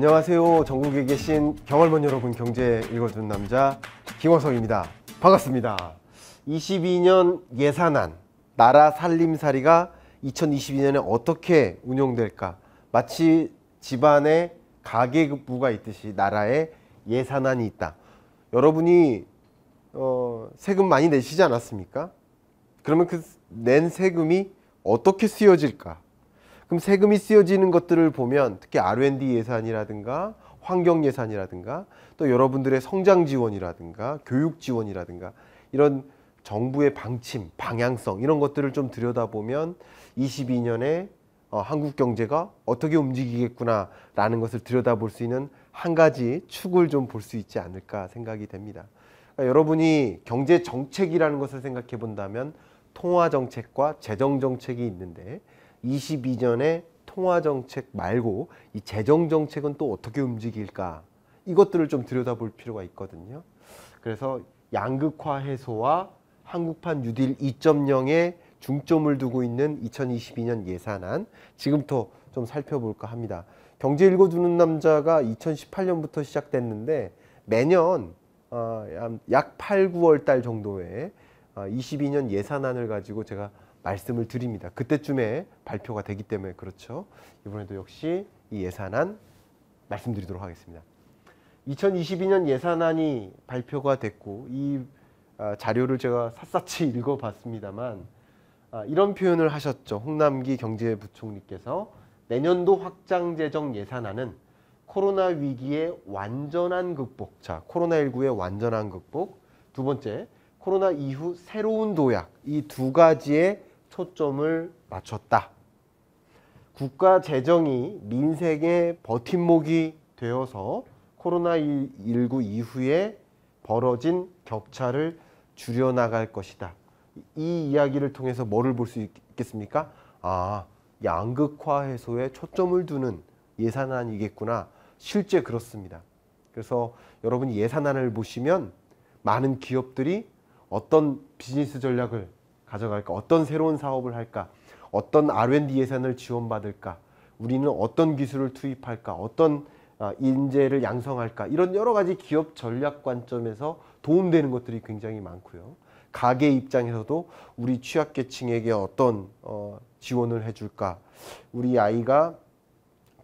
안녕하세요. 전국에 계신 경월문 여러분 경제 읽어준 남자 김호성입니다 반갑습니다. 22년 예산안 나라 살림살이가 2022년에 어떻게 운용될까 마치 집안에 가계부가 있듯이 나라에 예산안이 있다. 여러분이 어, 세금 많이 내시지 않았습니까? 그러면 그 낸 세금이 어떻게 쓰여질까? 그럼 세금이 쓰여지는 것들을 보면 특히 R&D 예산이라든가 환경 예산이라든가 또 여러분들의 성장 지원이라든가 교육 지원이라든가 이런 정부의 방침, 방향성 이런 것들을 좀 들여다보면 22년에 어, 한국 경제가 어떻게 움직이겠구나라는 것을 들여다볼 수 있는 한 가지 축을 좀 볼 수 있지 않을까 생각이 됩니다. 그러니까 여러분이 경제 정책이라는 것을 생각해 본다면 통화 정책과 재정 정책이 있는데 2 2년의 통화 정책 말고 이 재정 정책은 또 어떻게 움직일까 이것들을 좀 들여다볼 필요가 있거든요. 그래서 양극화 해소와 한국판 뉴딜 2.0에 중점을 두고 있는 2022년 예산안 지금부터 좀 살펴볼까 합니다. 경제 읽어주는 남자가 2018년부터 시작됐는데 매년 어, 약 8, 9월 달 정도에 22년 어, 예산안을 가지고 제가 말씀을 드립니다. 그때쯤에 발표가 되기 때문에 그렇죠. 이번에도 역시 이 예산안 말씀드리도록 하겠습니다. 2022년 예산안이 발표가 됐고 이 아, 자료를 제가 샅샅이 읽어봤습니다만 아, 이런 표현을 하셨죠. 홍남기 경제부총리께서 내년도 확장재정 예산안은 코로나 위기의 완전한 극복, 자 코로나19의 완전한 극복, 두 번째 코로나 이후 새로운 도약 이 두 가지의 초점을 맞췄다. 국가 재정이 민생의 버팀목이 되어서 코로나19 이후에 벌어진 격차를 줄여나갈 것이다. 이 이야기를 통해서 뭐를 볼 수 있겠습니까? 아, 양극화 해소에 초점을 두는 예산안이겠구나. 실제 그렇습니다. 그래서 여러분 예산안을 보시면 많은 기업들이 어떤 비즈니스 전략을 가져갈까? 어떤 새로운 사업을 할까? 어떤 R&D 예산을 지원받을까? 우리는 어떤 기술을 투입할까? 어떤 아, 인재를 양성할까? 이런 여러 가지 기업 전략 관점에서 도움되는 것들이 굉장히 많고요. 가게 입장에서도 우리 취약계층에게 어떤 어, 지원을 해줄까? 우리 아이가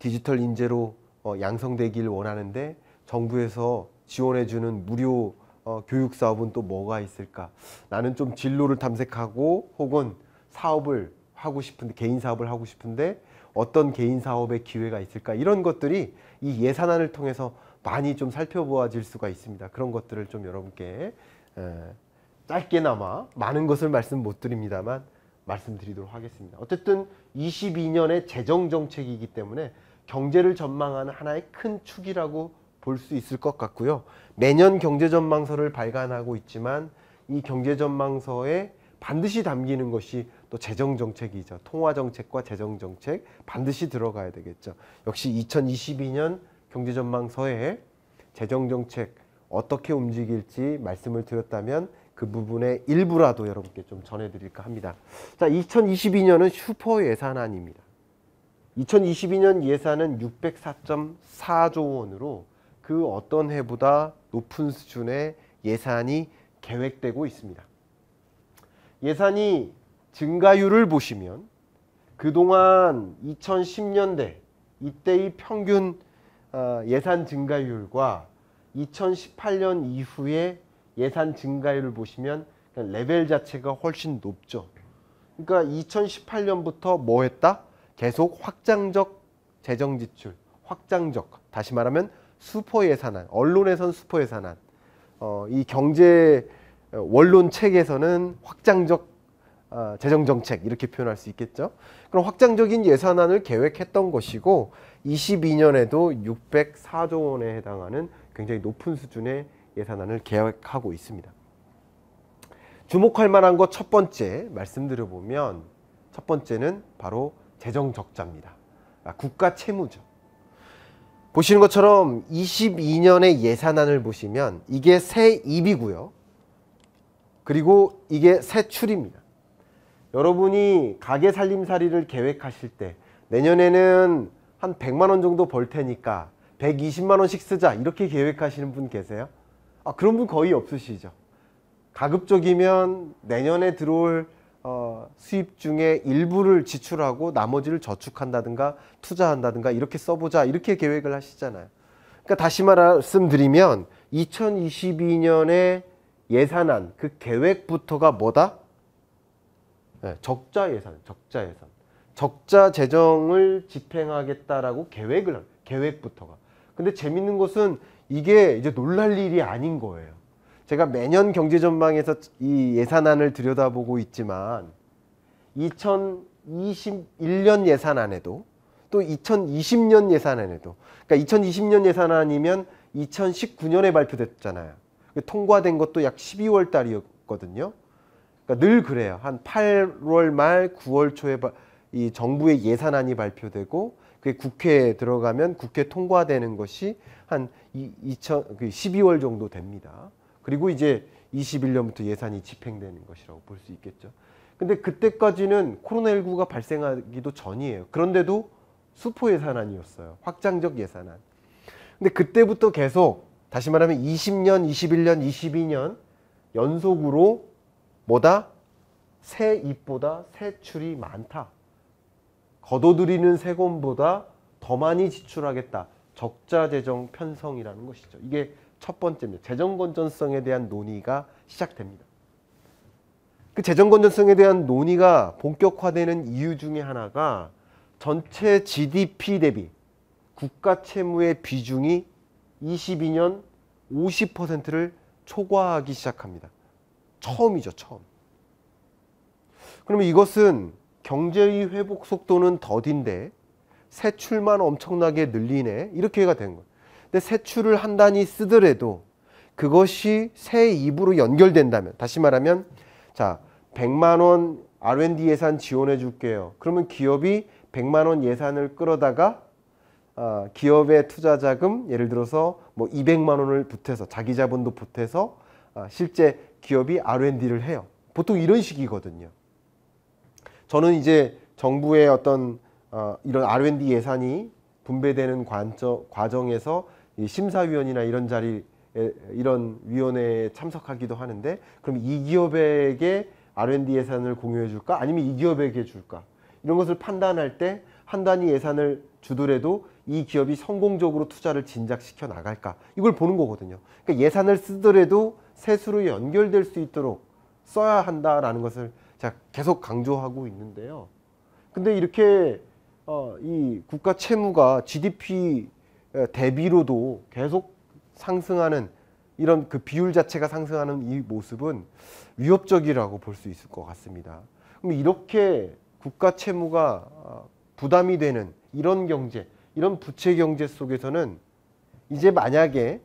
디지털 인재로 어, 양성되길 원하는데 정부에서 지원해주는 무료 어, 교육 사업은 또 뭐가 있을까? 나는 좀 진로를 탐색하고 혹은 사업을 하고 싶은데 개인 사업을 하고 싶은데 어떤 개인 사업의 기회가 있을까? 이런 것들이 이 예산안을 통해서 많이 좀 살펴보아질 수가 있습니다. 그런 것들을 좀 여러분께 에, 짧게나마 많은 것을 말씀 못 드립니다만 말씀드리도록 하겠습니다. 어쨌든 22년의 재정 정책이기 때문에 경제를 전망하는 하나의 큰 축이라고 볼수 있을 것 같고요. 매년 경제전망서를 발간하고 있지만 이 경제전망서에 반드시 담기는 것이 또 재정정책이죠. 통화정책과 재정정책 반드시 들어가야 되겠죠. 역시 2022년 경제전망서에 재정정책 어떻게 움직일지 말씀을 드렸다면 그 부분의 일부라도 여러분께 좀 전해드릴까 합니다. 자, 2022년은 슈퍼 예산안입니다. 2022년 예산은 604.4조 원으로 그 어떤 해보다 높은 수준의 예산이 계획되고 있습니다. 예산이 증가율을 보시면 그동안 2010년대 이때의 평균 어, 예산 증가율과 2018년 이후의 예산 증가율을 보시면 레벨 자체가 훨씬 높죠. 그러니까 2018년부터 뭐 했다? 계속 확장적 재정 지출, 확장적, 다시 말하면 수포 예산안, 언론에선 수포 예산안, 어, 이 경제 어, 원론 책에서는 확장적 어, 재정 정책 이렇게 표현할 수 있겠죠. 그럼 확장적인 예산안을 계획했던 것이고 22년에도 604조 원에 해당하는 굉장히 높은 수준의 예산안을 계획하고 있습니다. 주목할 만한 것 첫 번째 말씀드려 보면 첫 번째는 바로 재정 적자입니다. 아, 국가 채무죠. 보시는 것처럼 22년의 예산안을 보시면 이게 새 입이고요. 그리고 이게 새 출입니다. 여러분이 가게 살림살이를 계획하실 때 내년에는 한 100만 원 정도 벌 테니까 120만 원씩 쓰자 이렇게 계획하시는 분 계세요? 아, 그런 분 거의 없으시죠. 가급적이면 내년에 들어올 수입 중에 일부를 지출하고 나머지를 저축한다든가 투자한다든가 이렇게 써보자 이렇게 계획을 하시잖아요. 그러니까 다시 말씀드리면 2022년에 예산안 그 계획부터가 뭐다? 네, 적자 예산, 적자 예산. 적자 재정을 집행하겠다라고 계획을 한, 계획부터가. 근데 재밌는 것은 이게 이제 놀랄 일이 아닌 거예요. 제가 매년 경제 전망에서 이 예산안을 들여다보고 있지만 2021년 예산안에도 또 2020년 예산안에도 그러니까 2020년 예산안이면 2019년에 발표됐잖아요. 그 통과된 것도 약 12월 달이었거든요. 그러니까 늘 그래요. 한 8월 말 9월 초에 이 정부의 예산안이 발표되고 그게 국회에 들어가면 국회 통과되는 것이 한 2000, 12월 그 정도 됩니다. 그리고 이제 21년부터 예산이 집행되는 것이라고 볼 수 있겠죠. 근데 그때까지는 코로나19가 발생하기도 전이에요. 그런데도 수포 예산안이었어요. 확장적 예산안. 근데 그때부터 계속 다시 말하면 20년, 21년, 22년 연속으로 뭐다? 새 입보다 세출이 많다. 거둬들이는 세금보다 더 많이 지출하겠다. 적자 재정 편성이라는 것이죠. 이게 첫 번째입니다. 재정 건전성에 대한 논의가 시작됩니다. 그 재정건전성에 대한 논의가 본격화되는 이유 중에 하나가 전체 GDP 대비 국가 채무의 비중이 22년 50%를 초과하기 시작합니다. 처음이죠, 처음. 그러면 이것은 경제의 회복 속도는 더딘데 세출만 엄청나게 늘리네 이렇게 해가 되 거예요. 근데 세출을 한단이 쓰더라도 그것이 새 입으로 연결된다면 다시 말하면 자, 100만 원 R&D 예산 지원해 줄게요. 그러면 기업이 100만 원 예산을 끌어다가 어, 기업의 투자 자금 예를 들어서 뭐 200만 원을 보태서 자기 자본도 보태서 어, 실제 기업이 R&D를 해요. 보통 이런 식이거든요. 저는 이제 정부의 어떤 어, 이런 R&D 예산이 분배되는 관점, 과정에서 이 심사위원이나 이런 자리 이런 위원회에 참석하기도 하는데 그럼 이 기업에게 R&D 예산을 공유해 줄까 아니면 이 기업에게 줄까 이런 것을 판단할 때 한 단위 예산을 주더라도 이 기업이 성공적으로 투자를 진작시켜 나갈까 이걸 보는 거거든요 그러니까 예산을 쓰더라도 세수로 연결될 수 있도록 써야 한다라는 것을 제가 계속 강조하고 있는데요 근데 이렇게 어, 이 국가 채무가 GDP 대비로도 계속 상승하는 이런 그 비율 자체가 상승하는 이 모습은 위협적이라고 볼 수 있을 것 같습니다. 그럼 이렇게 국가 채무가 아, 부담이 되는 이런 경제, 이런 부채 경제 속에서는 이제 만약에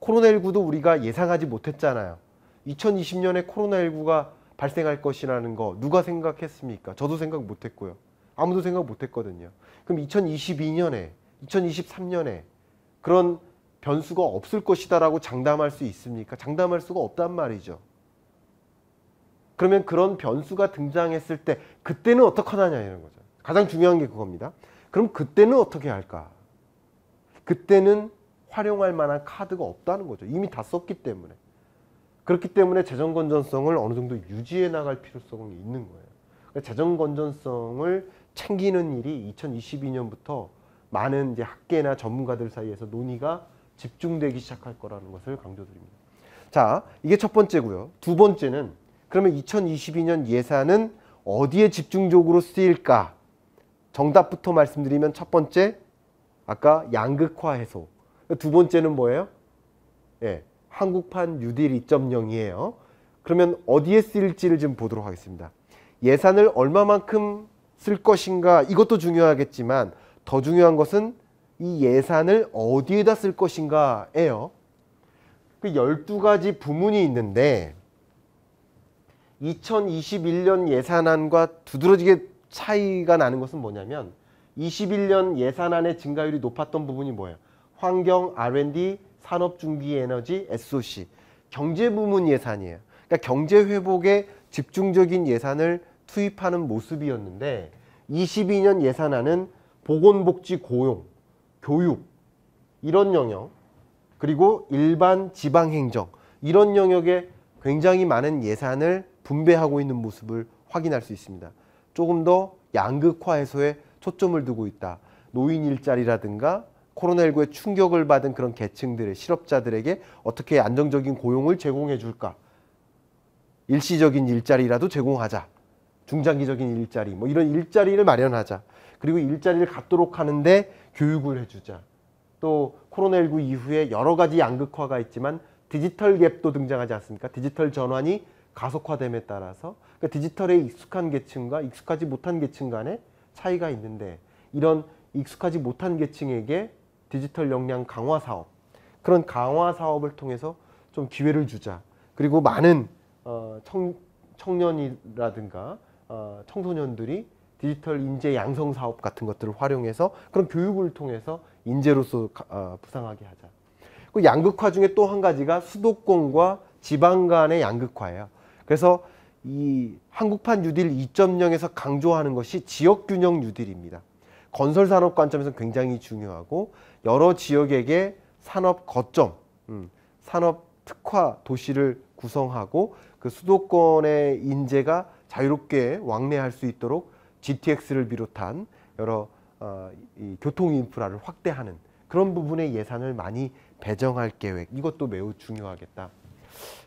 코로나19도 우리가 예상하지 못했잖아요. 2020년에 코로나19가 발생할 것이라는 거 누가 생각했습니까? 저도 생각 못했고요. 아무도 생각 못했거든요. 그럼 2022년에, 2023년에 그런 변수가 없을 것이다라고 장담할 수 있습니까? 장담할 수가 없단 말이죠. 그러면 그런 변수가 등장했을 때 그때는 어떻게 하냐 이런 거죠. 가장 중요한 게 그겁니다. 그럼 그때는 어떻게 할까? 그때는 활용할 만한 카드가 없다는 거죠. 이미 다 썼기 때문에. 그렇기 때문에 재정 건전성을 어느 정도 유지해 나갈 필요성은 있는 거예요. 그러니까 재정 건전성을 챙기는 일이 2022년부터 많은 이제 학계나 전문가들 사이에서 논의가 집중되기 시작할 거라는 것을 강조드립니다. 자, 이게 첫 번째고요. 두 번째는 그러면 2022년 예산은 어디에 집중적으로 쓰일까? 정답부터 말씀드리면 첫 번째 아까 양극화 해소. 두 번째는 뭐예요? 예. 한국판 뉴딜 2.0이에요. 그러면 어디에 쓰일지를 좀 보도록 하겠습니다. 예산을 얼마만큼 쓸 것인가 이것도 중요하겠지만 더 중요한 것은 이 예산을 어디에다 쓸 것인가예요. 그 12가지 부문이 있는데 2021년 예산안과 두드러지게 차이가 나는 것은 뭐냐면 21년 예산안의 증가율이 높았던 부분이 뭐예요? 환경, R&D, 산업중기에너지, SOC, 경제 부문 예산이에요. 그러니까 경제 회복에 집중적인 예산을 투입하는 모습이었는데 22년 예산안은 보건복지 고용, 교육 이런 영역 그리고 일반 지방 행정 이런 영역에 굉장히 많은 예산을 분배하고 있는 모습을 확인할 수 있습니다. 조금 더 양극화 해소에 초점을 두고 있다. 노인 일자리라든가 코로나19의 충격을 받은 그런 계층들의 실업자들에게 어떻게 안정적인 고용을 제공해 줄까? 일시적인 일자리라도 제공하자. 중장기적인 일자리, 뭐 이런 일자리를 마련하자. 그리고 일자리를 갖도록 하는데 교육을 해주자. 또 코로나19 이후에 여러 가지 양극화가 있지만 디지털 갭도 등장하지 않습니까? 디지털 전환이 가속화됨에 따라서 그러니까 디지털에 익숙한 계층과 익숙하지 못한 계층 간의 차이가 있는데 이런 익숙하지 못한 계층에게 디지털 역량 강화 사업 그런 강화 사업을 통해서 좀 기회를 주자 그리고 많은 어, 청, 청년이라든가 어, 청소년들이 디지털 인재 양성 사업 같은 것들을 활용해서 그런 교육을 통해서 인재로서 어, 부상하게 하자. 그 양극화 중에 또 한 가지가 수도권과 지방 간의 양극화예요. 그래서 이 한국판 뉴딜 2.0에서 강조하는 것이 지역 균형 뉴딜입니다. 건설 산업 관점에서 굉장히 중요하고 여러 지역에게 산업 거점, 음, 산업 특화 도시를 구성하고 그 수도권의 인재가 자유롭게 왕래할 수 있도록 GTX를 비롯한 여러 어, 이 교통 인프라를 확대하는 그런 부분에 예산을 많이 배정할 계획 이것도 매우 중요하겠다.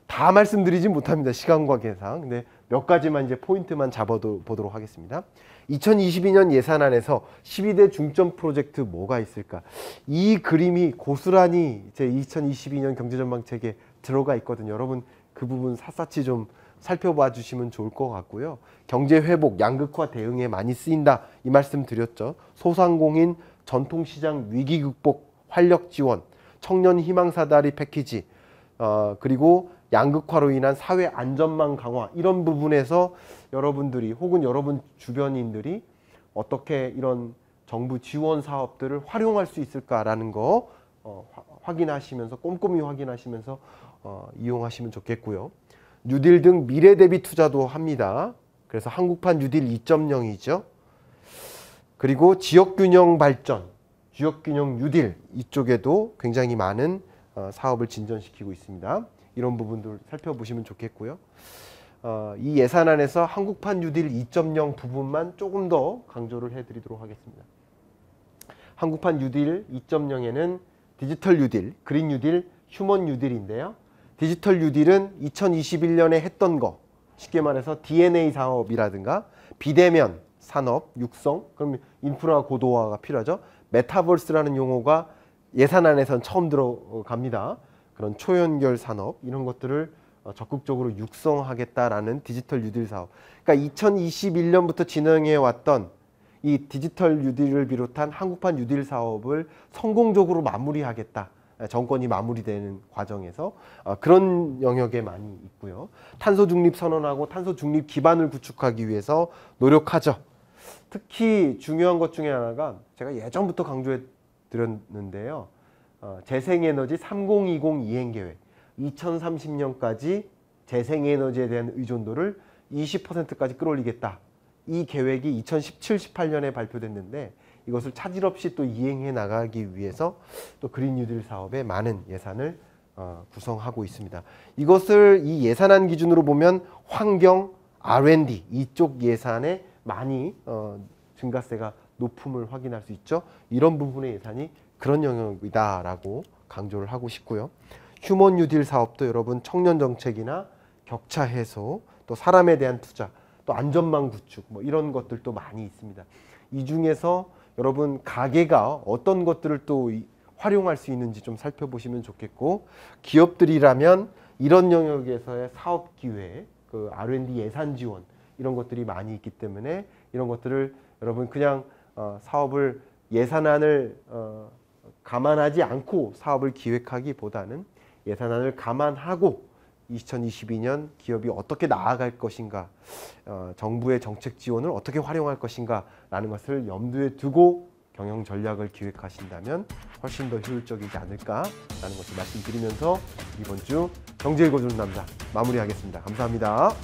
다 말씀드리진 못합니다. 시간 관계상. 근데 네, 몇 가지만 이제 포인트만 잡아도 보도록 하겠습니다. 2022년 예산안에서 12대 중점 프로젝트 뭐가 있을까? 이 그림이 고스란히 제 2022년 경제전망책에 들어가 있거든요. 여러분 그 부분 샅샅이 좀 살펴봐 주시면 좋을 것 같고요. 경제 회복, 양극화 대응에 많이 쓰인다 이 말씀 드렸죠. 소상공인 전통시장 위기 극복 활력 지원, 청년 희망 사다리 패키지, 어, 그리고 양극화로 인한 사회 안전망 강화 이런 부분에서 여러분들이 혹은 여러분 주변인들이 어떻게 이런 정부 지원 사업들을 활용할 수 있을까라는 거 어, 확인하시면서 꼼꼼히 확인하시면서 어, 이용하시면 좋겠고요. 뉴딜 등 미래 대비 투자도 합니다. 그래서 한국판 뉴딜 2.0이죠. 그리고 지역균형 발전, 지역균형 뉴딜 이쪽에도 굉장히 많은 어, 사업을 진전시키고 있습니다. 이런 부분들 살펴보시면 좋겠고요. 어, 이 예산안에서 한국판 뉴딜 2.0 부분만 조금 더 강조를 해드리도록 하겠습니다. 한국판 뉴딜 2.0에는 디지털 뉴딜, 그린 뉴딜, 휴먼 뉴딜인데요. 디지털 뉴딜은 2021년에 했던 거 쉽게 말해서 DNA 사업이라든가 비대면 산업, 육성, 그럼 인프라 고도화가 필요하죠. 메타버스라는 용어가 예산 안에선 처음 들어갑니다. 그런 초연결 산업 이런 것들을 어, 적극적으로 육성하겠다라는 디지털 뉴딜 사업. 그러니까 2021년부터 진행해 왔던 이 디지털 뉴딜을 비롯한 한국판 뉴딜 사업을 성공적으로 마무리하겠다. 예, 정권이 마무리되는 과정에서 어, 그런 영역에 많이 있고요. 탄소 중립 선언하고 탄소 중립 기반을 구축하기 위해서 노력하죠. 특히 중요한 것 중에 하나가 제가 예전부터 강조해 드렸는데요. 어, 재생에너지 3020 이행 계획 2030년까지 재생에너지에 대한 의존도를 20%까지 끌어올리겠다. 이 계획이 2017, 18년에 발표됐는데 이것을 차질 없이 또 이행해 나가기 위해서 또 그린 뉴딜 사업에 많은 예산을 어, 구성하고 있습니다. 이것을 이 예산안 기준으로 보면 환경, R&D 이쪽 예산에 많이 어, 증가세가 높음을 확인할 수 있죠. 이런 부분의 예산이 그런 영역이다라고 강조를 하고 싶고요. 휴먼 뉴딜 사업도 여러분 청년 정책이나 격차 해소, 또 사람에 대한 투자, 또 안전망 구축 뭐 이런 것들도 많이 있습니다. 이 중에서 여러분 가게가 어떤 것들을 또 활용할 수 있는지 좀 살펴보시면 좋겠고 기업들이라면 이런 영역에서의 사업 기회, 그 R&D 예산 지원 이런 것들이 많이 있기 때문에 이런 것들을 여러분 그냥 어, 사업을 예산안을 어, 감안하지 않고 사업을 기획하기보다는 예산안을 감안하고 2022년 기업이 어떻게 나아갈 것인가, 어, 정부의 정책 지원을 어떻게 활용할 것인가라는 것을 염두에 두고 경영 전략을 기획하신다면 훨씬 더 효율적이지 않을까라는 것을 말씀드리면서 이번 주 경제 일어주는 남자 마무리하겠습니다. 감사합니다.